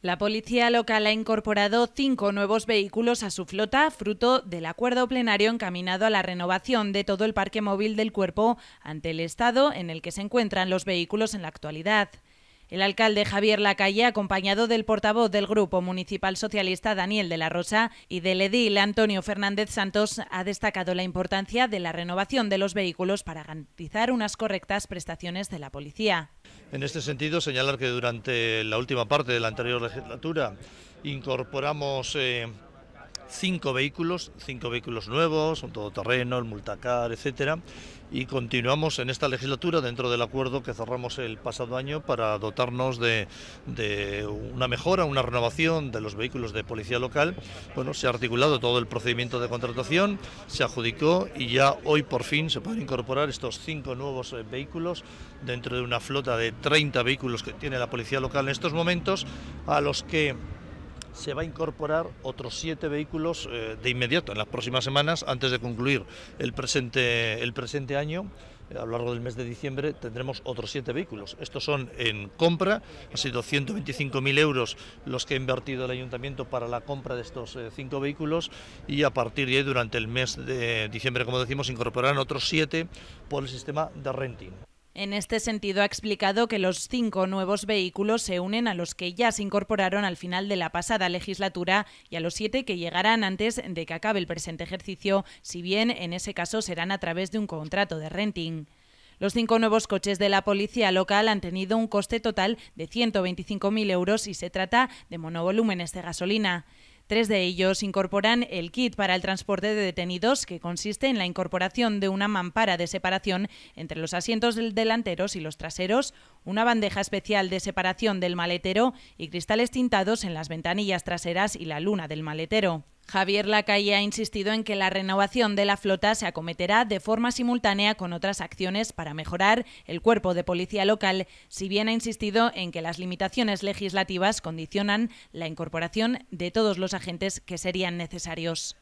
La policía local ha incorporado cinco nuevos vehículos a su flota, fruto del acuerdo plenario encaminado a la renovación de todo el parque móvil del cuerpo ante el estado en el que se encuentran los vehículos en la actualidad. El alcalde Javier Lacalle, acompañado del portavoz del Grupo Municipal Socialista Daniel de la Rosa y del edil Antonio Fernández Santos, ha destacado la importancia de la renovación de los vehículos para garantizar unas correctas prestaciones de la policía. En este sentido, señalar que durante la última parte de la anterior legislatura incorporamos... Eh, cinco vehículos, cinco vehículos nuevos, un todoterreno, el multacar, etcétera, y continuamos en esta legislatura dentro del acuerdo que cerramos el pasado año para dotarnos de, de, una mejora, una renovación de los vehículos de policía local. Bueno, se ha articulado todo el procedimiento de contratación, se adjudicó y ya hoy por fin se pueden incorporar estos cinco nuevos eh, vehículos dentro de una flota de 30 vehículos que tiene la policía local en estos momentos, a los que se va a incorporar otros siete vehículos eh, de inmediato, en las próximas semanas, antes de concluir el presente, el presente año. Eh, a lo largo del mes de diciembre tendremos otros siete vehículos. Estos son en compra, han sido 125.000 euros los que ha invertido el ayuntamiento para la compra de estos eh, cinco vehículos y a partir de ahí, durante el mes de diciembre, como decimos, incorporarán otros siete por el sistema de renting. En este sentido, ha explicado que los cinco nuevos vehículos se unen a los que ya se incorporaron al final de la pasada legislatura y a los siete que llegarán antes de que acabe el presente ejercicio, si bien en ese caso serán a través de un contrato de renting. Los cinco nuevos coches de la policía local han tenido un coste total de 125.000 euros y se trata de monovolúmenes de gasolina. Tres de ellos incorporan el kit para el transporte de detenidos, que consiste en la incorporación de una mampara de separación entre los asientos delanteros y los traseros, una bandeja especial de separación del maletero y cristales tintados en las ventanillas traseras y la luna del maletero. Javier Lacalle ha insistido en que la renovación de la flota se acometerá de forma simultánea con otras acciones para mejorar el cuerpo de policía local, si bien ha insistido en que las limitaciones legislativas condicionan la incorporación de todos los agentes que serían necesarios.